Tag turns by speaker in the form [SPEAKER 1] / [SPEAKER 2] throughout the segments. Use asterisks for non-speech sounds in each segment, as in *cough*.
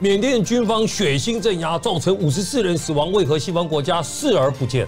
[SPEAKER 1] 缅甸军方血腥镇压，造成五十四人死亡，为何西方国家视而不见？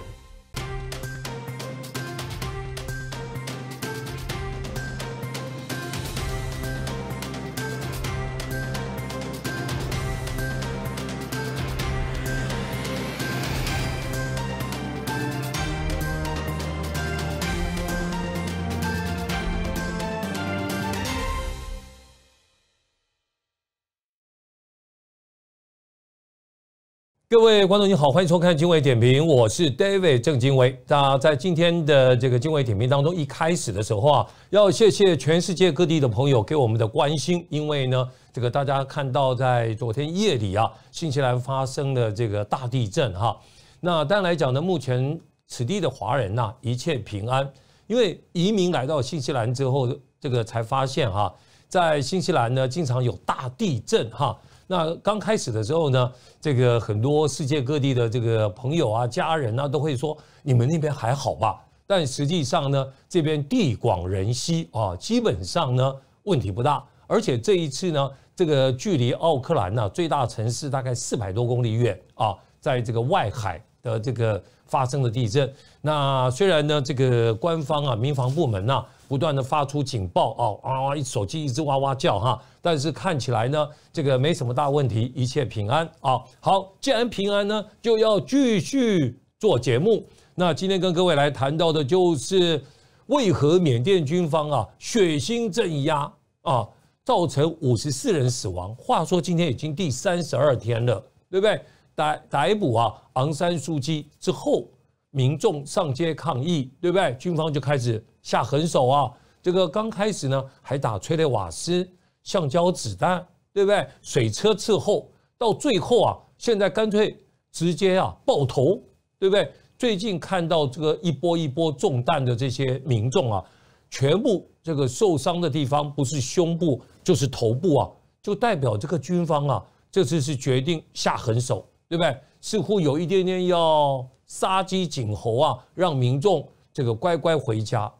[SPEAKER 1] 各位观众，你好，欢迎收看《经纬点评》，我是 David 郑经纬。那在今天的这个《经纬点评》当中，一开始的时候啊，要谢谢全世界各地的朋友给我们的关心，因为呢，这个大家看到在昨天夜里啊，新西兰发生了这个大地震哈，那当然来讲呢，目前此地的华人呐一切平安，因为移民来到新西兰之后，这个才发现哈，在新西兰呢经常有大地震哈。那刚开始的时候呢，这个很多世界各地的这个朋友啊、家人啊，都会说你们那边还好吧？但实际上呢，这边地广人稀啊，基本上呢问题不大。而且这一次呢，这个距离奥克兰呢最大城市大概四百多公里远啊，在这个外海的这个。发生了地震，那虽然呢，这个官方啊，民防部门啊，不断的发出警报啊啊，手机一直哇哇叫哈，但是看起来呢，这个没什么大问题，一切平安啊。好，既然平安呢，就要继续做节目。那今天跟各位来谈到的就是，为何缅甸军方啊血腥镇压啊，造成五十四人死亡。话说今天已经第三十二天了，对不对？逮逮捕啊，昂山素姬之后，民众上街抗议，对不对？军方就开始下狠手啊。这个刚开始呢，还打催泪瓦斯、橡胶子弹，对不对？水车伺候，到最后啊，现在干脆直接啊，爆头，对不对？最近看到这个一波一波中弹的这些民众啊，全部这个受伤的地方不是胸部就是头部啊，就代表这个军方啊，这次是决定下狠手。对不对？似乎有一点点要杀鸡儆猴啊，让民众这个乖乖回家。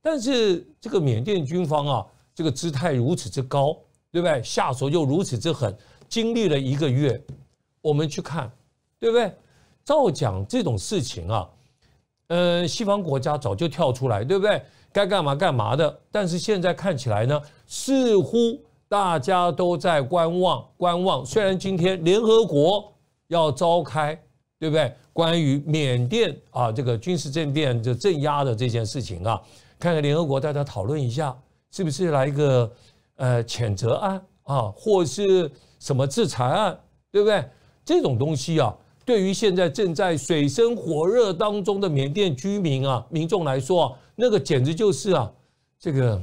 [SPEAKER 1] 但是这个缅甸军方啊，这个姿态如此之高，对不对？下手又如此之狠。经历了一个月，我们去看，对不对？照讲这种事情啊，呃，西方国家早就跳出来，对不对？该干嘛干嘛的。但是现在看起来呢，似乎大家都在观望，观望。虽然今天联合国。要召开，对不对？关于缅甸啊，这个军事政变、就镇压的这件事情啊，看看联合国，大家讨论一下，是不是来一个呃谴责案啊，或是什么制裁案，对不对？这种东西啊，对于现在正在水深火热当中的缅甸居民啊、民众来说啊，那个简直就是啊，这个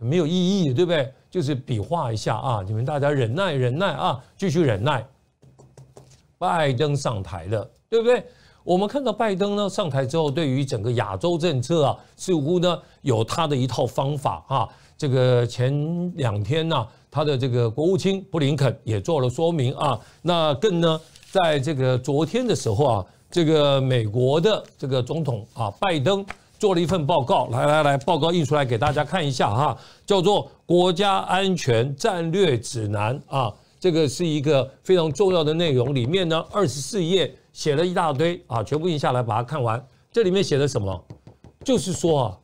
[SPEAKER 1] 没有意义，对不对？就是比划一下啊，你们大家忍耐，忍耐啊，继续忍耐。拜登上台了，对不对？我们看到拜登呢上台之后，对于整个亚洲政策啊，似乎呢有他的一套方法啊。这个前两天呢，他的这个国务卿布林肯也做了说明啊。那更呢，在这个昨天的时候啊，这个美国的这个总统啊，拜登做了一份报告，来来来，报告印出来给大家看一下哈，叫做《国家安全战略指南》啊。这个是一个非常重要的内容，里面呢二十四页写了一大堆啊，全部印下来把它看完。这里面写了什么？就是说啊，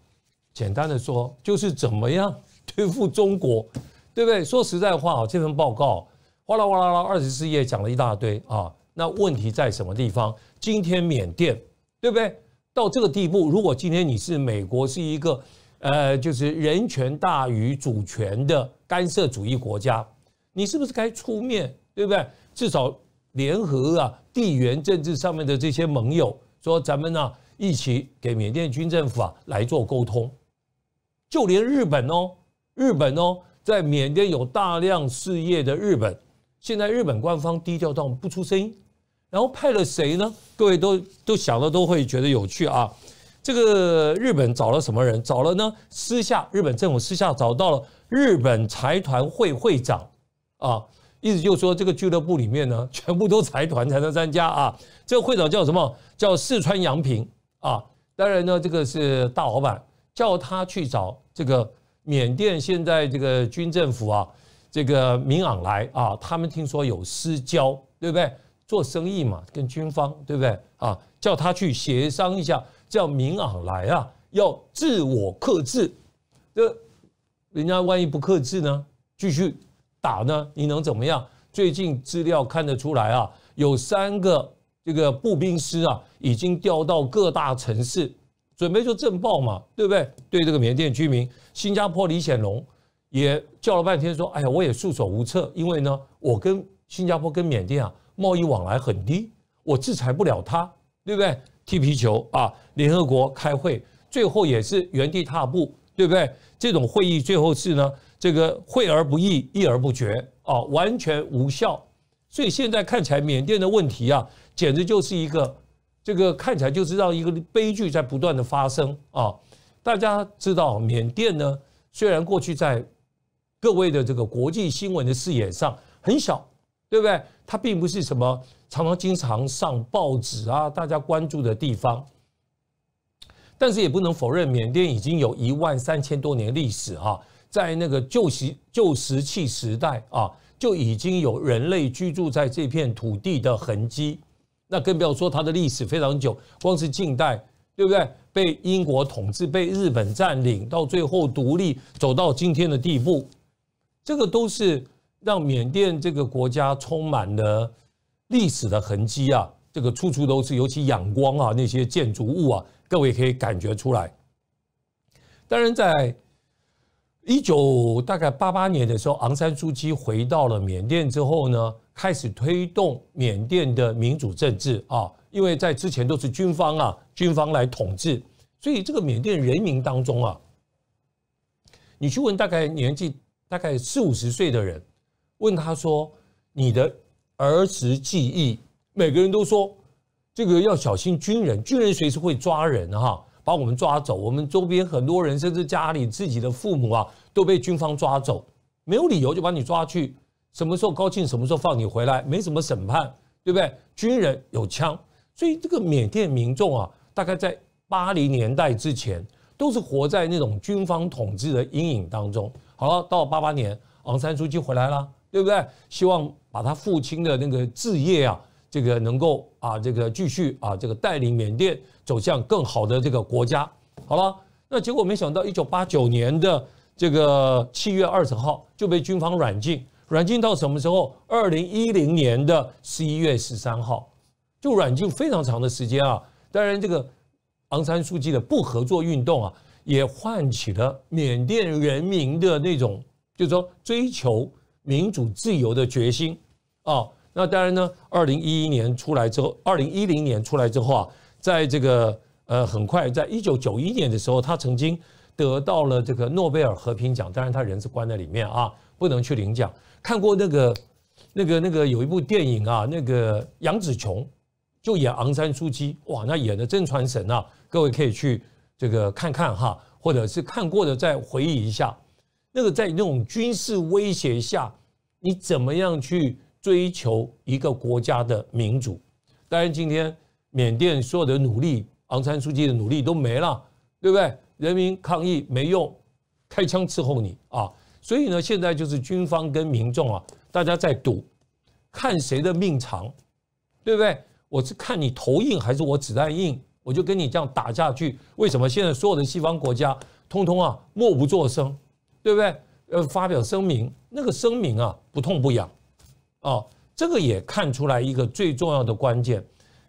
[SPEAKER 1] 简单的说就是怎么样对付中国，对不对？说实在话啊，这份报告哗啦哗啦啦二十四页讲了一大堆啊，那问题在什么地方？今天缅甸，对不对？到这个地步，如果今天你是美国是一个呃，就是人权大于主权的干涉主义国家。你是不是该出面对不对？至少联合啊，地缘政治上面的这些盟友，说咱们呢一起给缅甸军政府啊来做沟通。就连日本哦，日本哦，在缅甸有大量事业的日本，现在日本官方低调到不出声音，然后派了谁呢？各位都都想的都会觉得有趣啊。这个日本找了什么人？找了呢？私下日本政府私下找到了日本财团会会长。啊，意思就是说，这个俱乐部里面呢，*laughs* 全部都财团才能参加啊。这个会长叫什么？叫四川杨平啊。当然呢，这个是大老板，叫他去找这个缅甸现在这个军政府啊，这个民昂来啊。他们听说有私交，对不对？做生意嘛，跟军方，对不对？啊，叫他去协商一下，叫明昂来啊，要自我克制。这人家万一不克制呢，继续。打呢？你能怎么样？最近资料看得出来啊，有三个这个步兵师啊，已经调到各大城市，准备做政报嘛，对不对？对这个缅甸居民，新加坡李显龙也叫了半天说：“哎呀，我也束手无策，因为呢，我跟新加坡跟缅甸啊，贸易往来很低，我制裁不了他，对不对？踢皮球啊！联合国开会，最后也是原地踏步，对不对？这种会议最后是呢？”这个惠而不易，易而不决啊，完全无效。所以现在看起来，缅甸的问题啊，简直就是一个这个看起来就是让一个悲剧在不断的发生啊。大家知道，缅甸呢，虽然过去在各位的这个国际新闻的视野上很小，对不对？它并不是什么常常经常上报纸啊，大家关注的地方。但是也不能否认，缅甸已经有一万三千多年历史哈。在那个旧石旧石器时代啊，就已经有人类居住在这片土地的痕迹。那更不要说它的历史非常久，光是近代，对不对？被英国统治，被日本占领，到最后独立，走到今天的地步，这个都是让缅甸这个国家充满了历史的痕迹啊！这个处处都是，尤其仰光啊，那些建筑物啊，各位可以感觉出来。当然在。一九大概八八年的时候，昂山素季回到了缅甸之后呢，开始推动缅甸的民主政治啊。因为在之前都是军方啊，军方来统治，所以这个缅甸人民当中啊，你去问大概年纪大概四五十岁的人，问他说：“你的儿时记忆，每个人都说这个要小心军人，军人随时会抓人哈。”把我们抓走，我们周边很多人，甚至家里自己的父母啊，都被军方抓走，没有理由就把你抓去，什么时候高兴什么时候放你回来，没什么审判，对不对？军人有枪，所以这个缅甸民众啊，大概在八零年代之前都是活在那种军方统治的阴影当中。好了，到八八年昂山书记回来了，对不对？希望把他父亲的那个置业啊。这个能够啊，这个继续啊，这个带领缅甸走向更好的这个国家，好了。那结果没想到，一九八九年的这个七月二十号就被军方软禁，软禁到什么时候？二零一零年的十一月十三号就软禁非常长的时间啊。当然，这个昂山素季的不合作运动啊，也唤起了缅甸人民的那种，就是说追求民主自由的决心啊。那当然呢，二零一一年出来之后，二零一零年出来之后啊，在这个呃很快，在一九九一年的时候，他曾经得到了这个诺贝尔和平奖，当然他人是关在里面啊，不能去领奖。看过那个那个那个有一部电影啊，那个杨紫琼就演昂山素姬，哇，那演的真传神啊！各位可以去这个看看哈，或者是看过的再回忆一下，那个在那种军事威胁下，你怎么样去？追求一个国家的民主，当然，今天缅甸所有的努力，昂山书记的努力都没了，对不对？人民抗议没用，开枪伺候你啊！所以呢，现在就是军方跟民众啊，大家在赌，看谁的命长，对不对？我是看你头硬还是我子弹硬，我就跟你这样打下去。为什么现在所有的西方国家通通啊默不作声，对不对？呃，发表声明，那个声明啊不痛不痒。哦，这个也看出来一个最重要的关键，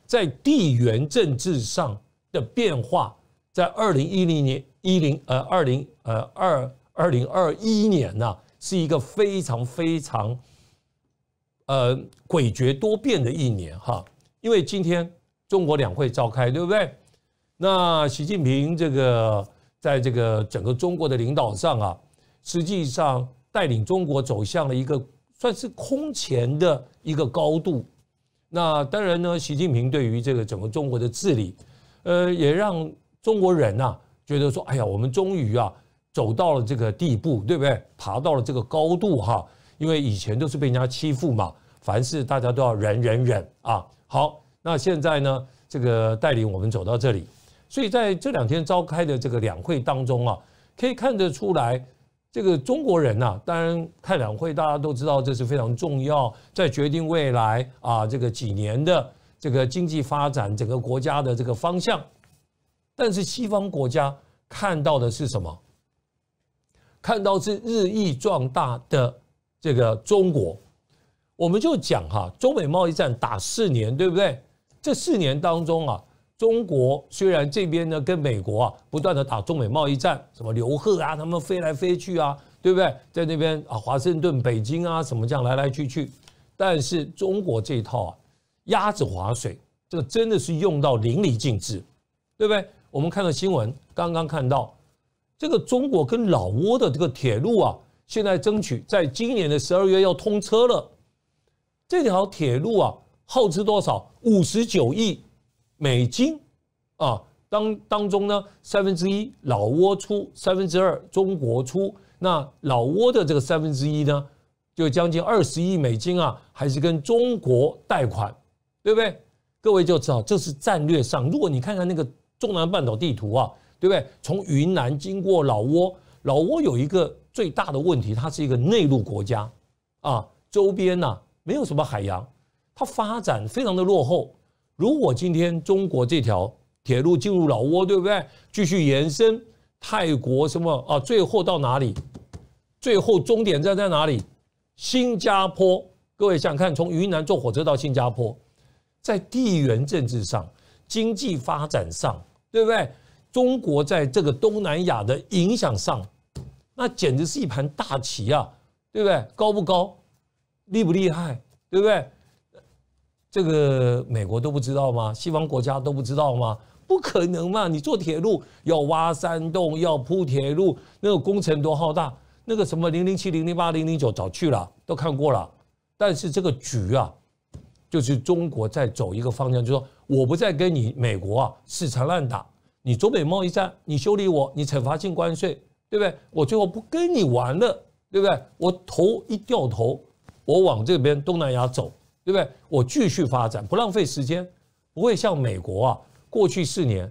[SPEAKER 1] 在地缘政治上的变化，在二零一零年、一零呃、二零呃、二二零二一年呐，是一个非常非常呃诡谲多变的一年哈。因为今天中国两会召开，对不对？那习近平这个在这个整个中国的领导上啊，实际上带领中国走向了一个。算是空前的一个高度，那当然呢，习近平对于这个整个中国的治理，呃，也让中国人呐觉得说，哎呀，我们终于啊走到了这个地步，对不对？爬到了这个高度哈，因为以前都是被人家欺负嘛，凡事大家都要忍忍忍啊。好，那现在呢，这个带领我们走到这里，所以在这两天召开的这个两会当中啊，可以看得出来。这个中国人呐，当然，开两会，大家都知道，这是非常重要，在决定未来啊，这个几年的这个经济发展，整个国家的这个方向。但是西方国家看到的是什么？看到是日益壮大的这个中国。我们就讲哈，中美贸易战打四年，对不对？这四年当中啊。中国虽然这边呢跟美国啊不断的打中美贸易战，什么刘鹤啊他们飞来飞去啊，对不对？在那边啊华盛顿、北京啊什么这样来来去去，但是中国这套啊鸭子划水，这个真的是用到淋漓尽致，对不对？我们看到新闻刚刚看到，这个中国跟老挝的这个铁路啊，现在争取在今年的十二月要通车了，这条铁路啊耗资多少？五十九亿。美金啊，当当中呢，三分之一老挝出，三分之二中国出。那老挝的这个三分之一呢，就将近二十亿美金啊，还是跟中国贷款，对不对？各位就知道，这是战略上。如果你看看那个中南半岛地图啊，对不对？从云南经过老挝，老挝有一个最大的问题，它是一个内陆国家啊，周边呢没有什么海洋，它发展非常的落后。如果今天中国这条铁路进入老挝，对不对？继续延伸泰国，什么啊？最后到哪里？最后终点站在哪里？新加坡。各位想看从云南坐火车到新加坡，在地缘政治上、经济发展上，对不对？中国在这个东南亚的影响上，那简直是一盘大棋啊，对不对？高不高？厉不厉害？对不对？这个美国都不知道吗？西方国家都不知道吗？不可能嘛！你做铁路要挖山洞，要铺铁路，那个工程多浩大。那个什么零零七、零零八、零零九早去了，都看过了。但是这个局啊，就是中国在走一个方向，就说我不再跟你美国啊死缠烂打，你中美贸易战，你修理我，你惩罚性关税，对不对？我最后不跟你玩了，对不对？我头一掉头，我往这边东南亚走。对不对？我继续发展，不浪费时间，不会像美国啊，过去四年，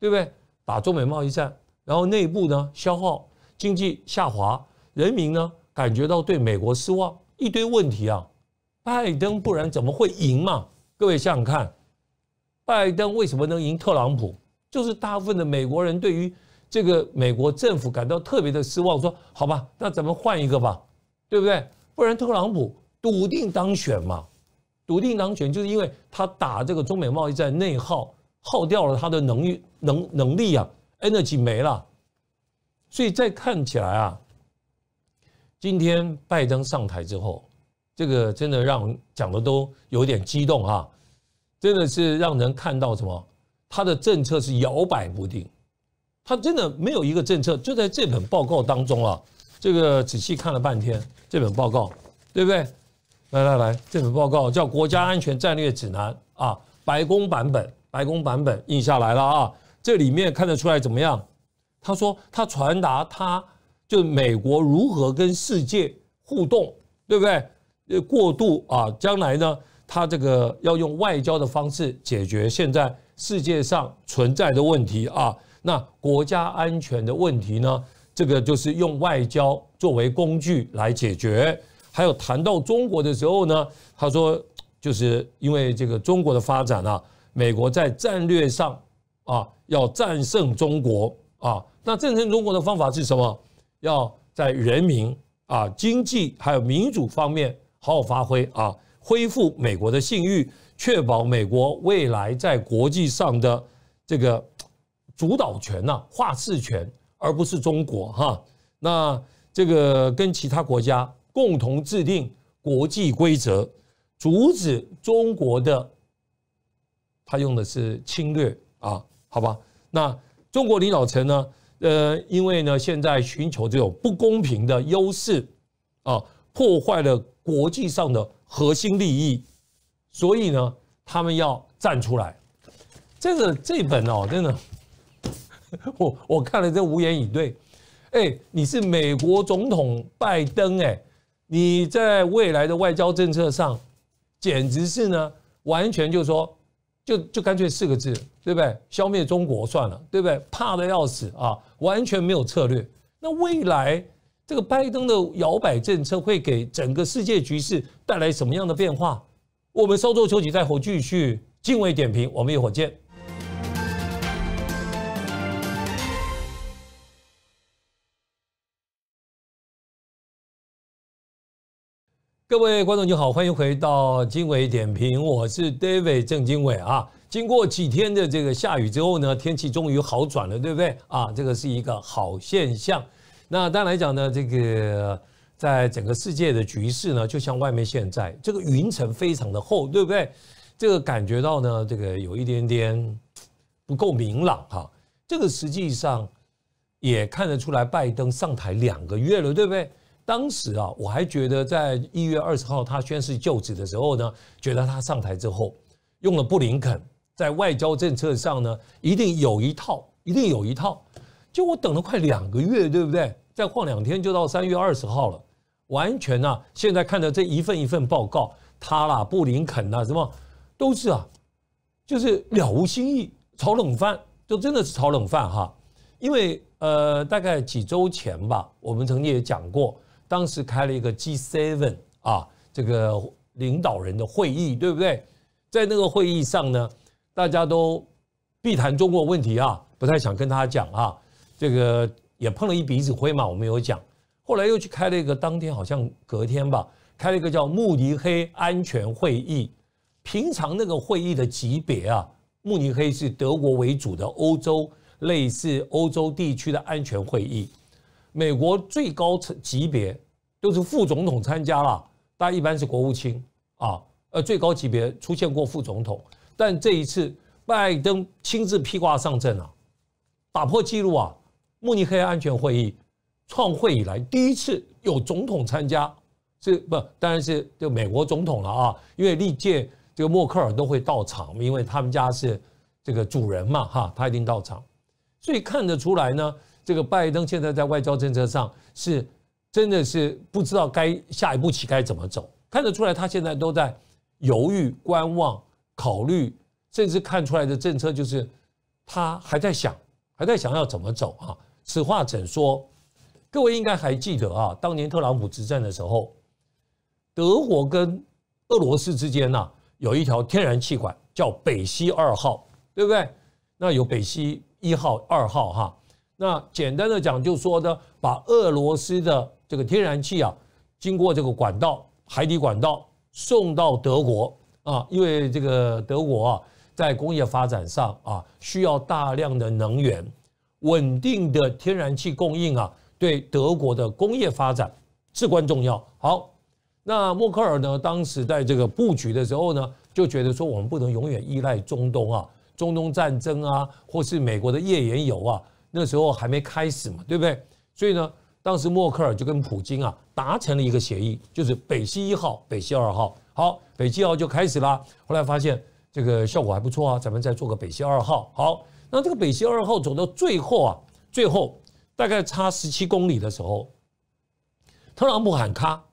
[SPEAKER 1] 对不对？打中美贸易战，然后内部呢消耗，经济下滑，人民呢感觉到对美国失望，一堆问题啊。拜登不然怎么会赢嘛？各位想想看，拜登为什么能赢特朗普？就是大部分的美国人对于这个美国政府感到特别的失望，说好吧，那咱们换一个吧，对不对？不然特朗普笃定当选嘛。独定当权，就是因为他打这个中美贸易战内耗耗掉了他的能力能能力啊，energy 没了，所以再看起来啊，今天拜登上台之后，这个真的让人讲的都有点激动哈，真的是让人看到什么，他的政策是摇摆不定，他真的没有一个政策，就在这本报告当中啊，这个仔细看了半天这本报告，对不对？来来来，这本报告叫《国家安全战略指南》啊，白宫版本，白宫版本印下来了啊。这里面看得出来怎么样？他说他传达他就是美国如何跟世界互动，对不对？呃，过度啊，将来呢，他这个要用外交的方式解决现在世界上存在的问题啊。那国家安全的问题呢，这个就是用外交作为工具来解决。还有谈到中国的时候呢，他说，就是因为这个中国的发展啊，美国在战略上啊要战胜中国啊，那战胜中国的方法是什么？要在人民啊、经济还有民主方面好好发挥啊，恢复美国的信誉，确保美国未来在国际上的这个主导权呐、话事权，而不是中国哈。那这个跟其他国家。共同制定国际规则，阻止中国的。他用的是侵略啊，好吧？那中国领导层呢？呃，因为呢，现在寻求这种不公平的优势啊，破坏了国际上的核心利益，所以呢，他们要站出来。这个这本哦，真的，*laughs* 我我看了真无言以对。哎，你是美国总统拜登哎。你在未来的外交政策上，简直是呢，完全就说，就就干脆四个字，对不对？消灭中国算了，对不对？怕的要死啊，完全没有策略。那未来这个拜登的摇摆政策会给整个世界局势带来什么样的变化？我们稍作休息，再和继续敬畏点评，我们一会儿见。各位观众，你好，欢迎回到经纬点评，我是 David 郑经纬啊。经过几天的这个下雨之后呢，天气终于好转了，对不对？啊，这个是一个好现象。那当然来讲呢，这个在整个世界的局势呢，就像外面现在这个云层非常的厚，对不对？这个感觉到呢，这个有一点点不够明朗哈。这个实际上也看得出来，拜登上台两个月了，对不对？当时啊，我还觉得在一月二十号他宣誓就职的时候呢，觉得他上台之后用了布林肯，在外交政策上呢，一定有一套，一定有一套。就我等了快两个月，对不对？再晃两天就到三月二十号了，完全啊！现在看到这一份一份报告，他啦、布林肯啦什么，都是啊，就是了无新意，炒冷饭，就真的是炒冷饭哈。因为呃，大概几周前吧，我们曾经也讲过。当时开了一个 G7 啊，这个领导人的会议，对不对？在那个会议上呢，大家都避谈中国问题啊，不太想跟他讲啊。这个也碰了一鼻子灰嘛，我们有讲。后来又去开了一个，当天好像隔天吧，开了一个叫慕尼黑安全会议。平常那个会议的级别啊，慕尼黑是德国为主的欧洲类似欧洲地区的安全会议。美国最高层级别都是副总统参加了，家一般是国务卿啊，呃最高级别出现过副总统，但这一次拜登亲自披挂上阵啊，打破纪录啊，慕尼黑安全会议创会以来第一次有总统参加，是不当然是就美国总统了啊，因为历届这个默克尔都会到场，因为他们家是这个主人嘛哈，他一定到场，所以看得出来呢。这个拜登现在在外交政策上是真的是不知道该下一步棋该怎么走，看得出来他现在都在犹豫、观望、考虑，甚至看出来的政策就是他还在想，还在想要怎么走啊。此话怎说？各位应该还记得啊，当年特朗普执政的时候，德国跟俄罗斯之间呐有一条天然气管叫北溪二号，对不对？那有北溪一号、二号哈。那简单的讲，就说呢，把俄罗斯的这个天然气啊，经过这个管道海底管道送到德国啊，因为这个德国啊，在工业发展上啊，需要大量的能源，稳定的天然气供应啊，对德国的工业发展至关重要。好，那默克尔呢，当时在这个布局的时候呢，就觉得说我们不能永远依赖中东啊，中东战争啊，或是美国的页岩油啊。那时候还没开始嘛，对不对？所以呢，当时默克尔就跟普京啊达成了一个协议，就是北溪一号、北溪二号。好，北溪一号就开始了，后来发现这个效果还不错啊，咱们再做个北溪二号。好，那这个北溪二号走到最后啊，最后大概差十七公里的时候，特朗普喊咔，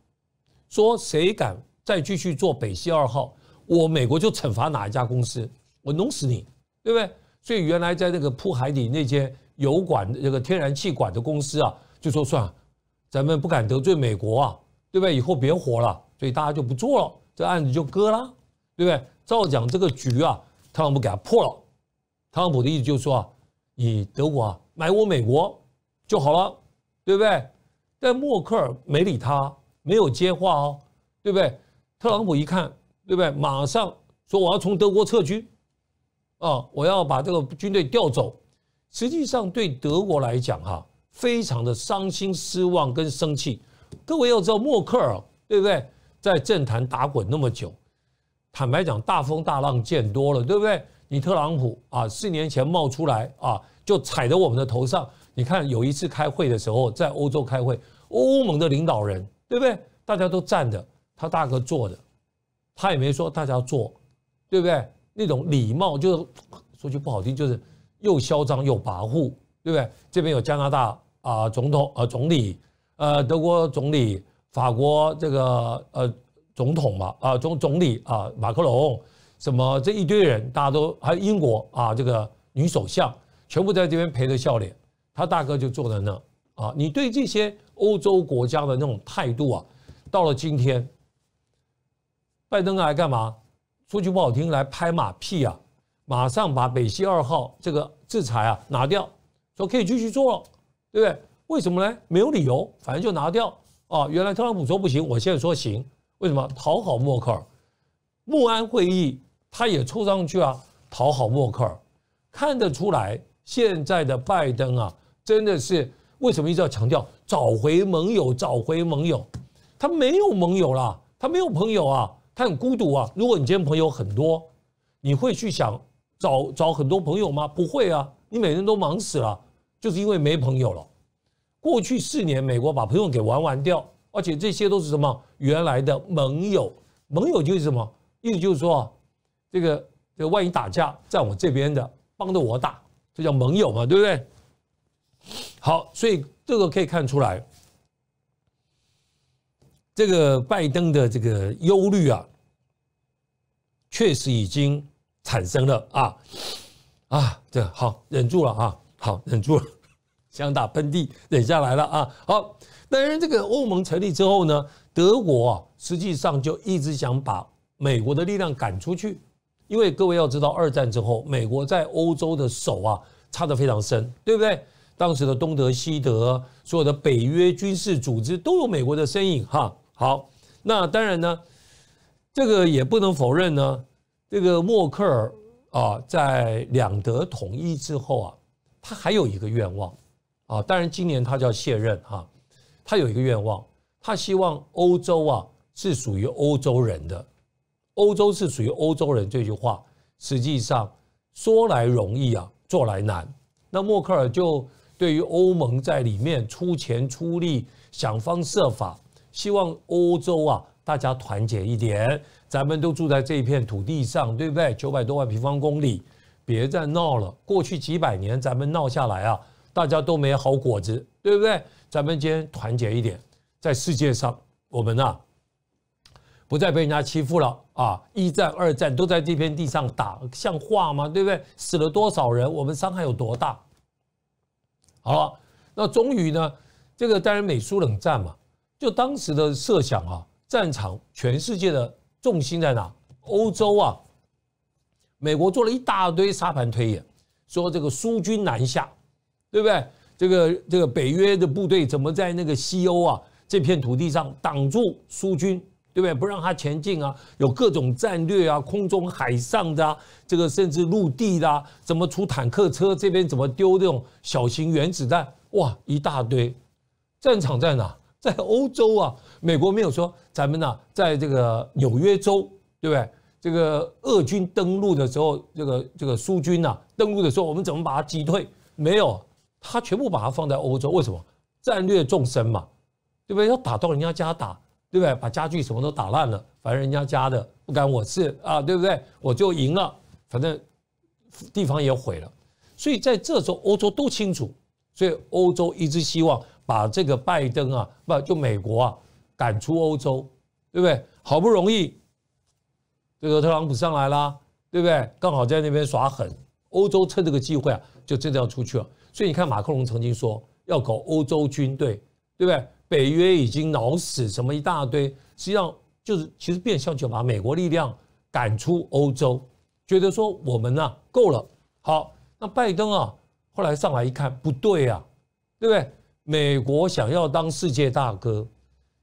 [SPEAKER 1] 说谁敢再继续做北溪二号，我美国就惩罚哪一家公司，我弄死你，对不对？所以原来在那个铺海底那些。油管这个天然气管的公司啊，就说算了，咱们不敢得罪美国啊，对不对？以后别活了，所以大家就不做了，这案子就搁了，对不对？照讲这个局啊，特朗普给他破了。特朗普的意思就是说啊，你德国啊买我美国就好了，对不对？但默克尔没理他，没有接话哦，对不对？特朗普一看，对不对？马上说我要从德国撤军，啊，我要把这个军队调走。实际上，对德国来讲，哈，非常的伤心、失望跟生气。各位要知道，默克尔，对不对，在政坛打滚那么久，坦白讲，大风大浪见多了，对不对？你特朗普啊，四年前冒出来啊，就踩在我们的头上。你看，有一次开会的时候，在欧洲开会，欧盟的领导人，对不对？大家都站着，他大哥坐着，他也没说大家坐，对不对？那种礼貌，就是说句不好听，就是。又嚣张又跋扈，对不对？这边有加拿大啊，总统呃，总理，呃，德国总理，法国这个呃，总统嘛，啊，总总理啊，马克龙，什么这一堆人，大家都还有英国啊，这个女首相，全部在这边陪着笑脸。他大哥就坐在那啊，你对这些欧洲国家的那种态度啊，到了今天，拜登来干嘛？说句不好听，来拍马屁啊。马上把北溪二号这个制裁啊拿掉，说可以继续做了，对不对？为什么呢？没有理由，反正就拿掉啊。原来特朗普说不行，我现在说行，为什么？讨好默克尔，慕安会议他也凑上去啊，讨好默克尔。看得出来，现在的拜登啊，真的是为什么一直要强调找回盟友，找回盟友？他没有盟友啦，他没有朋友啊，他很孤独啊。如果你今天朋友很多，你会去想。找找很多朋友吗？不会啊！你每天都忙死了，就是因为没朋友了。过去四年，美国把朋友给玩完掉，而且这些都是什么？原来的盟友，盟友就是什么？意思就是说，这个这万一打架，在我这边的帮着我打，这叫盟友嘛，对不对？好，所以这个可以看出来，这个拜登的这个忧虑啊，确实已经。产生了啊啊，这好忍住了啊，好忍住了，*laughs* 想打喷嚏忍下来了啊。好，当然这个欧盟成立之后呢，德国啊实际上就一直想把美国的力量赶出去，因为各位要知道二战之后美国在欧洲的手啊插得非常深，对不对？当时的东德西德所有的北约军事组织都有美国的身影哈。好，那当然呢，这个也不能否认呢。这个默克尔啊，在两德统一之后啊，他还有一个愿望啊。当然，今年他要卸任哈，他有一个愿望，他希望欧洲啊是属于欧洲人的，欧洲是属于欧洲人。这句话实际上说来容易啊，做来难。那默克尔就对于欧盟在里面出钱出力，想方设法，希望欧洲啊。大家团结一点，咱们都住在这一片土地上，对不对？九百多万平方公里，别再闹了。过去几百年咱们闹下来啊，大家都没好果子，对不对？咱们今天团结一点，在世界上，我们啊，不再被人家欺负了啊！一战、二战都在这片地上打，像话吗？对不对？死了多少人？我们伤害有多大？好了，那终于呢，这个当然美苏冷战嘛，就当时的设想啊。战场，全世界的重心在哪？欧洲啊，美国做了一大堆沙盘推演，说这个苏军南下，对不对？这个这个北约的部队怎么在那个西欧啊这片土地上挡住苏军，对不对？不让他前进啊？有各种战略啊，空中、海上的，这个甚至陆地的，怎么出坦克车？这边怎么丢这种小型原子弹？哇，一大堆！战场在哪？在欧洲啊，美国没有说咱们呢，在这个纽约州，对不对？这个俄军登陆的时候，这个这个苏军啊登陆的时候，我们怎么把它击退？没有，他全部把它放在欧洲，为什么？战略纵深嘛，对不对？要打到人家家打，对不对？把家具什么都打烂了，反正人家家的不干我事啊，对不对？我就赢了，反正地方也毁了。所以在这时候，欧洲都清楚，所以欧洲一直希望。把这个拜登啊，不就美国啊赶出欧洲，对不对？好不容易这个特朗普上来啦，对不对？刚好在那边耍狠，欧洲趁这个机会啊，就真的要出去了。所以你看，马克龙曾经说要搞欧洲军队，对不对？北约已经脑死，什么一大堆，实际上就是其实变相就把美国力量赶出欧洲，觉得说我们呢够了。好，那拜登啊后来上来一看，不对啊，对不对？美国想要当世界大哥，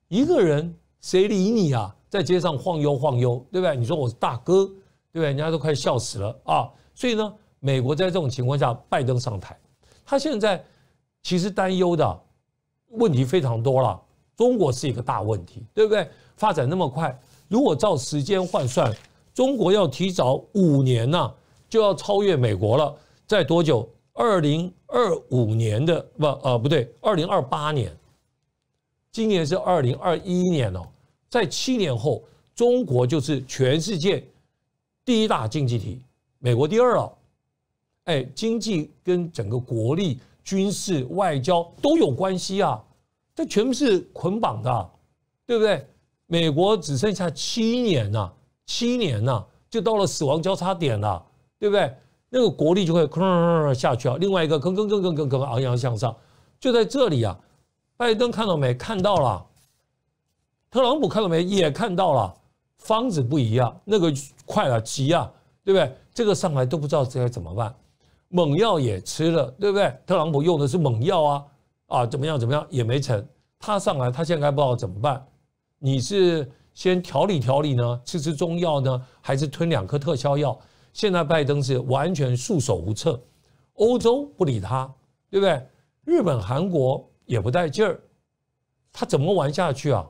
[SPEAKER 1] 一个人谁理你啊？在街上晃悠晃悠，对不对？你说我是大哥，对不对？人家都快笑死了啊！所以呢，美国在这种情况下，拜登上台，他现在其实担忧的问题非常多了。中国是一个大问题，对不对？发展那么快，如果照时间换算，中国要提早五年呢，就要超越美国了。在多久？二零二五年的不啊不对，二零二八年，今年是二零二一年哦，在七年后，中国就是全世界第一大经济体，美国第二了。哎，经济跟整个国力、军事、外交都有关系啊，这全部是捆绑的，对不对？美国只剩下七年了，七年了，就到了死亡交叉点了，对不对？那个国力就会吭 *laughs* 下去啊！另外一个，*laughs* 吭吭吭吭吭吭昂扬向上，就在这里啊！拜登看到没？看到了。特朗普看到没？也看到了。方子不一样，那个快啊，急啊，对不对？这个上来都不知道这该怎么办，猛药也吃了，对不对？特朗普用的是猛药啊啊，怎么样怎么样也没成。他上来，他现在不知道怎么办。你是先调理调理呢，吃吃中药呢，还是吞两颗特效药？现在拜登是完全束手无策，欧洲不理他，对不对？日本、韩国也不带劲儿，他怎么玩下去啊？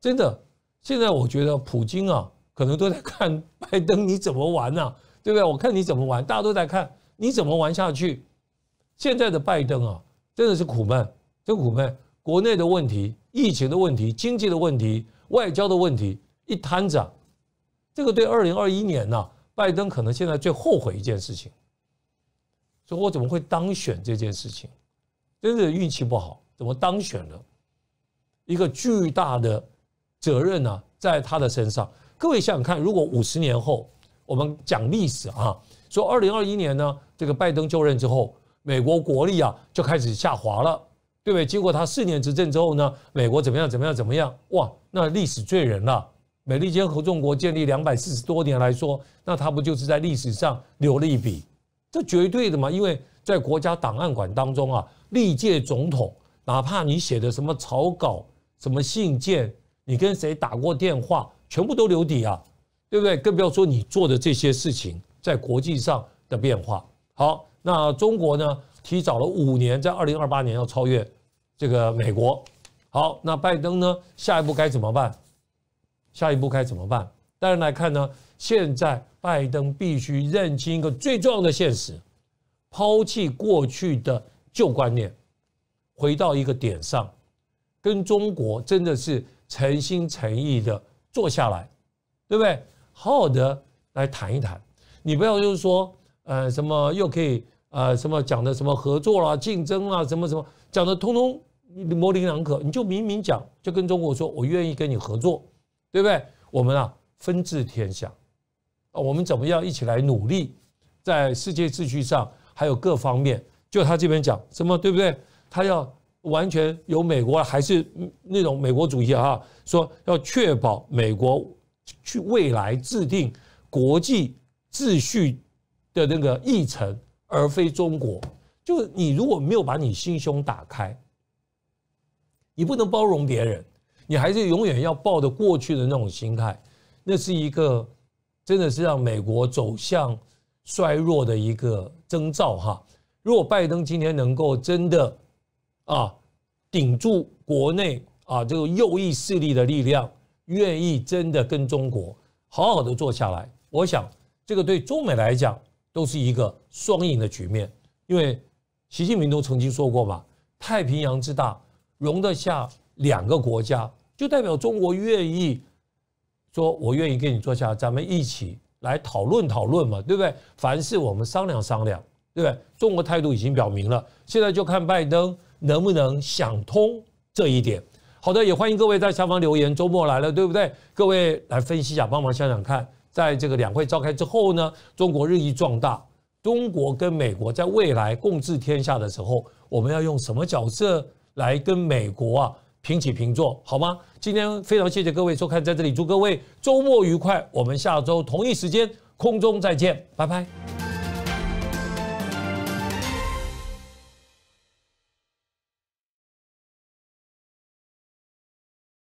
[SPEAKER 1] 真的，现在我觉得普京啊，可能都在看拜登你怎么玩呢，对不对？我看你怎么玩，大家都在看你怎么玩下去。现在的拜登啊，真的是苦闷，真苦闷。国内的问题、疫情的问题、经济的问题、外交的问题一摊子，这个对二零二一年呢？拜登可能现在最后悔一件事情，说我怎么会当选这件事情，真的运气不好，怎么当选了？一个巨大的责任呢在他的身上。各位想想看，如果五十年后我们讲历史啊，说二零二一年呢，这个拜登就任之后，美国国力啊就开始下滑了，对不对？经过他四年执政之后呢，美国怎么样怎么样怎么样？哇，那历史罪人了。美利坚合众国建立两百四十多年来说，那他不就是在历史上留了一笔？这绝对的嘛！因为在国家档案馆当中啊，历届总统，哪怕你写的什么草稿、什么信件，你跟谁打过电话，全部都留底啊，对不对？更不要说你做的这些事情在国际上的变化。好，那中国呢，提早了五年，在二零二八年要超越这个美国。好，那拜登呢，下一步该怎么办？下一步该怎么办？当然来看呢，现在拜登必须认清一个最重要的现实，抛弃过去的旧观念，回到一个点上，跟中国真的是诚心诚意的坐下来，对不对？好好的来谈一谈。你不要就是说，呃，什么又可以，呃，什么讲的什么合作啦、竞争啦，什么什么讲的通通模棱两可，你就明明讲，就跟中国说，我愿意跟你合作。对不对？我们啊，分治天下，啊，我们怎么样一起来努力，在世界秩序上还有各方面。就他这边讲什么，对不对？他要完全由美国还是那种美国主义啊？说要确保美国去未来制定国际秩序的那个议程，而非中国。就你如果没有把你心胸打开，你不能包容别人。你还是永远要抱着过去的那种心态，那是一个真的是让美国走向衰弱的一个征兆哈。如果拜登今天能够真的啊顶住国内啊这个右翼势力的力量，愿意真的跟中国好好的坐下来，我想这个对中美来讲都是一个双赢的局面，因为习近平都曾经说过嘛，太平洋之大容得下。两个国家就代表中国愿意说，我愿意跟你坐下，咱们一起来讨论讨论嘛，对不对？凡事我们商量商量，对不对？中国态度已经表明了，现在就看拜登能不能想通这一点。好的，也欢迎各位在下方留言。周末来了，对不对？各位来分析一下，帮忙想想看，在这个两会召开之后呢，中国日益壮大，中国跟美国在未来共治天下的时候，我们要用什么角色来跟美国啊？平起平坐，好吗？今天非常谢谢各位收看，在这里祝各位周末愉快。我们下周同一时间空中再见，拜拜。